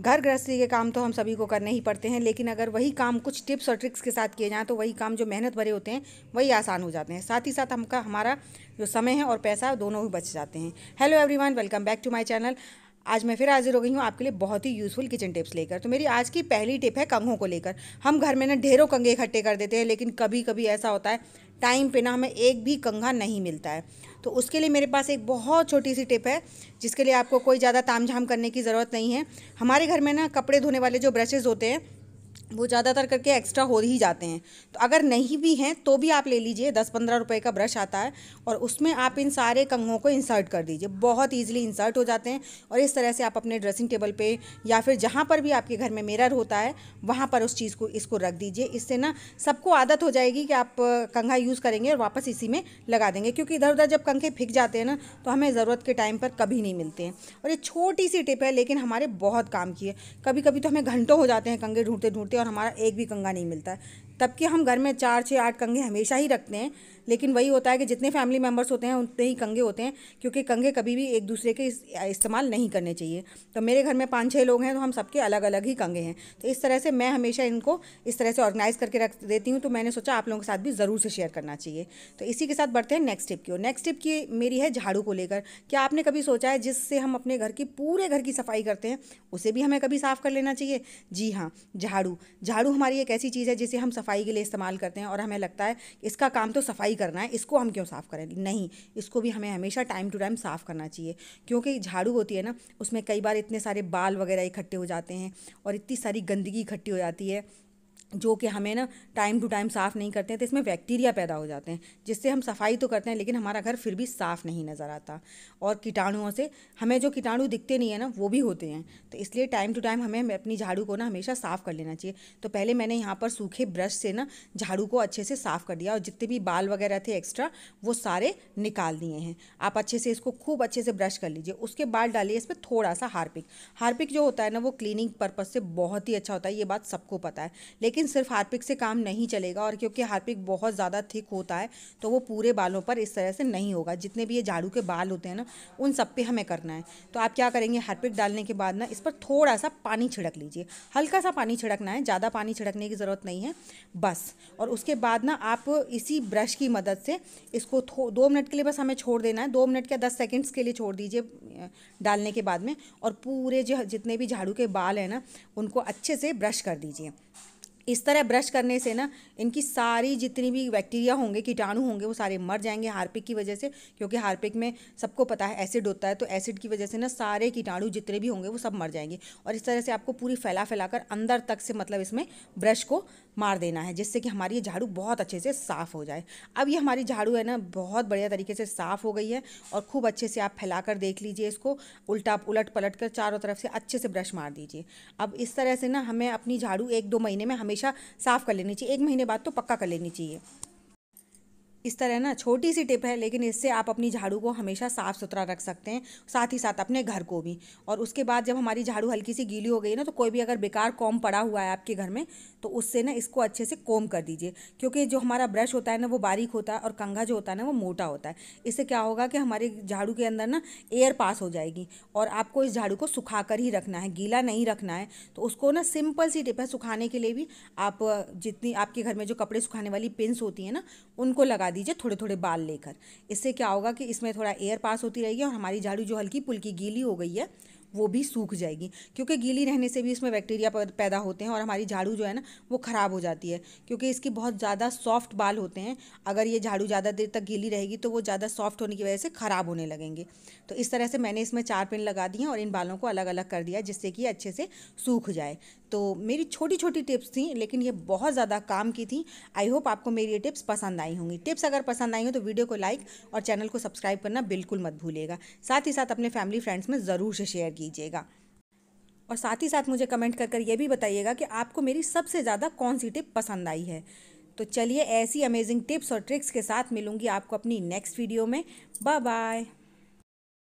घर गृहस्थी के काम तो हम सभी को करने ही पड़ते हैं लेकिन अगर वही काम कुछ टिप्स और ट्रिक्स के साथ किए जाएँ तो वही काम जो मेहनत भरे होते हैं वही आसान हो जाते हैं साथ ही साथ हमका हमारा जो समय है और पैसा दोनों ही बच जाते हैं hello everyone welcome back to my channel आज मैं फिर हाजिर हो गई हूँ आपके लिए बहुत ही यूज़फुल किचन टिप्स लेकर तो मेरी आज की पहली टिप है कंघों को लेकर हम घर में ना ढेरों कंघे इकट्ठे कर देते हैं लेकिन कभी कभी ऐसा होता है टाइम पे ना हमें एक भी कंघा नहीं मिलता है तो उसके लिए मेरे पास एक बहुत छोटी सी टिप है जिसके लिए आपको कोई ज़्यादा ताम झाम करने की ज़रूरत नहीं है हमारे घर में ना कपड़े धोने वाले जो ब्रशेज़ होते हैं वो ज़्यादातर करके एक्स्ट्रा हो ही जाते हैं तो अगर नहीं भी हैं तो भी आप ले लीजिए दस पंद्रह रुपए का ब्रश आता है और उसमें आप इन सारे कंघों को इंसर्ट कर दीजिए बहुत ईजिली इंसर्ट हो जाते हैं और इस तरह से आप अपने ड्रेसिंग टेबल पे या फिर जहाँ पर भी आपके घर में मिरर होता है वहाँ पर उस चीज़ को इसको रख दीजिए इससे ना सबको आदत हो जाएगी कि आप कंघा यूज़ करेंगे और वापस इसी में लगा देंगे क्योंकि इधर उधर जब कंघे फिक जाते हैं ना तो हमें ज़रूरत के टाइम पर कभी नहीं मिलते हैं और ये छोटी सी टिप है लेकिन हमारे बहुत काम की है कभी कभी तो हमें घंटों हो जाते हैं कंघे ढूंढते ढूंढते और हमारा एक भी कंगा नहीं मिलता तब कि हम घर में चार छः आठ कंघे हमेशा ही रखते हैं लेकिन वही होता है कि जितने फैमिली मेम्बर्स होते हैं उतने ही कंघे होते हैं क्योंकि कंघे कभी भी एक दूसरे के इस्तेमाल नहीं करने चाहिए तो मेरे घर में पाँच छः लोग हैं तो हम सबके अलग अलग ही कंघे हैं तो इस तरह से मैं हमेशा इनको इस तरह से ऑर्गेनाइज़ करके रख देती हूँ तो मैंने सोचा आप लोगों के साथ भी ज़रूर से शेयर करना चाहिए तो इसी के साथ बढ़ते हैं नेक्स्ट टिप की ओर नेक्स्ट टिप की मेरी है झाड़ू को लेकर क्या आपने कभी सोचा है जिससे हम अपने घर की पूरे घर की सफाई करते हैं उसे भी हमें कभी साफ़ कर लेना चाहिए जी हाँ झाड़ू झाड़ू हमारी एक ऐसी चीज़ है जिसे हम सफाई सफाई के लिए इस्तेमाल करते हैं और हमें लगता है इसका काम तो सफाई करना है इसको हम क्यों साफ़ करें नहीं इसको भी हमें हमेशा टाइम टू टाइम साफ़ करना चाहिए क्योंकि झाड़ू होती है ना उसमें कई बार इतने सारे बाल वगैरह इकट्ठे हो जाते हैं और इतनी सारी गंदगी इकट्ठी हो जाती है जो कि हमें ना टाइम टू टाइम साफ़ नहीं करते हैं तो इसमें बैक्टीरिया पैदा हो जाते हैं जिससे हम सफाई तो करते हैं लेकिन हमारा घर फिर भी साफ़ नहीं नज़र आता और कीटाणुओं से हमें जो कीटाणु दिखते नहीं है ना वो भी होते हैं तो इसलिए टाइम टू टाइम हमें अपनी झाड़ू को ना हमेशा साफ़ कर लेना चाहिए तो पहले मैंने यहाँ पर सूखे ब्रश से ना झाड़ू को अच्छे से साफ़ कर दिया और जितने भी बाल वगैरह थे एक्स्ट्रा वो सारे निकाल दिए हैं आप अच्छे से इसको खूब अच्छे से ब्रश कर लीजिए उसके बाद डालिए इसमें थोड़ा सा हार्पिक हार्पिक जो होता है ना वो क्लीनिंग पर्पज़ से बहुत ही अच्छा होता है ये बात सबको पता है लेकिन लेकिन सिर्फ हार्पिक से काम नहीं चलेगा और क्योंकि हार्पिक बहुत ज़्यादा थिक होता है तो वो पूरे बालों पर इस तरह से नहीं होगा जितने भी ये झाड़ू के बाल होते हैं ना उन सब पे हमें करना है तो आप क्या करेंगे हार्पिक डालने के बाद ना इस पर थोड़ा सा पानी छिड़क लीजिए हल्का सा पानी छिड़कना है ज़्यादा पानी छिड़कने की ज़रूरत नहीं है बस और उसके बाद ना आप इसी ब्रश की मदद से इसको दो मिनट के लिए बस हमें छोड़ देना है दो मिनट या दस सेकेंड्स के लिए छोड़ दीजिए डालने के बाद में और पूरे जो जितने भी झाड़ू के बाल हैं ना उनको अच्छे से ब्रश कर दीजिए इस तरह ब्रश करने से ना इनकी सारी जितनी भी बैक्टीरिया होंगे कीटाणु होंगे वो सारे मर जाएंगे हार्पिक की वजह से क्योंकि हार्पिक में सबको पता है एसिड होता है तो एसिड की वजह से ना सारे कीटाणु जितने भी होंगे वो सब मर जाएंगे और इस तरह से आपको पूरी फैला फैला कर अंदर तक से मतलब इसमें ब्रश को मार देना है जिससे कि हमारी ये झाड़ू बहुत अच्छे से साफ़ हो जाए अब ये हमारी झाड़ू है ना बहुत बढ़िया तरीके से साफ़ हो गई है और खूब अच्छे से आप फैला कर देख लीजिए इसको उल्टा उलट पलट कर चारों तरफ से अच्छे से ब्रश मार दीजिए अब इस तरह से ना हमें अपनी झाड़ू एक दो महीने में हमें हमेशा साफ़ कर लेनी चाहिए एक महीने बाद तो पक्का कर लेनी चाहिए इस तरह ना छोटी सी टिप है लेकिन इससे आप अपनी झाड़ू को हमेशा साफ़ सुथरा रख सकते हैं साथ ही साथ अपने घर को भी और उसके बाद जब हमारी झाड़ू हल्की सी गीली हो गई ना तो कोई भी अगर बेकार कॉम पड़ा हुआ है आपके घर में तो उससे ना इसको अच्छे से कोम कर दीजिए क्योंकि जो हमारा ब्रश होता है ना वो बारीक होता है और कंघा जो होता है ना वो मोटा होता है इससे क्या होगा कि हमारे झाड़ू के अंदर ना एयर पास हो जाएगी और आपको इस झाड़ू को सुखा कर ही रखना है गीला नहीं रखना है तो उसको ना सिंपल सी टिप है सुखाने के लिए भी आप जितनी आपके घर में जो कपड़े सुखाने वाली पिंस होती हैं ना उनको लगा दीजिए थोड़े थोड़े बाल लेकर इससे क्या होगा कि इसमें थोड़ा एयर पास होती रहेगी और हमारी झाड़ू जो हल्की पुल्की गीली हो गई है वो भी सूख जाएगी क्योंकि गीली रहने से भी इसमें बैक्टीरिया पैदा होते हैं और हमारी झाड़ू जो है ना वो ख़राब हो जाती है क्योंकि इसकी बहुत ज़्यादा सॉफ्ट बाल होते हैं अगर ये झाड़ू ज़्यादा देर तक गीली रहेगी तो वो ज़्यादा सॉफ्ट होने की वजह से ख़राब होने लगेंगे तो इस तरह से मैंने इसमें चार पिन लगा दिए और इन बालों को अलग अलग कर दिया जिससे कि अच्छे से सूख जाए तो मेरी छोटी छोटी टिप्स थी लेकिन ये बहुत ज़्यादा काम की थी आई होप आपको मेरी ये टिप्स पसंद आई होंगी टिप्स अगर पसंद आई हो तो वीडियो को लाइक और चैनल को सब्सक्राइब करना बिल्कुल मत भूलिएगा साथ ही साथ अपने फैमिली फ्रेंड्स में ज़रूर से शेयर कीजिएगा और साथ ही साथ मुझे कमेंट कर कर ये भी बताइएगा कि आपको मेरी सबसे ज़्यादा कौन सी टिप पसंद आई है तो चलिए ऐसी अमेजिंग टिप्स और ट्रिक्स के साथ मिलूंगी आपको अपनी नेक्स्ट वीडियो में बाय बाय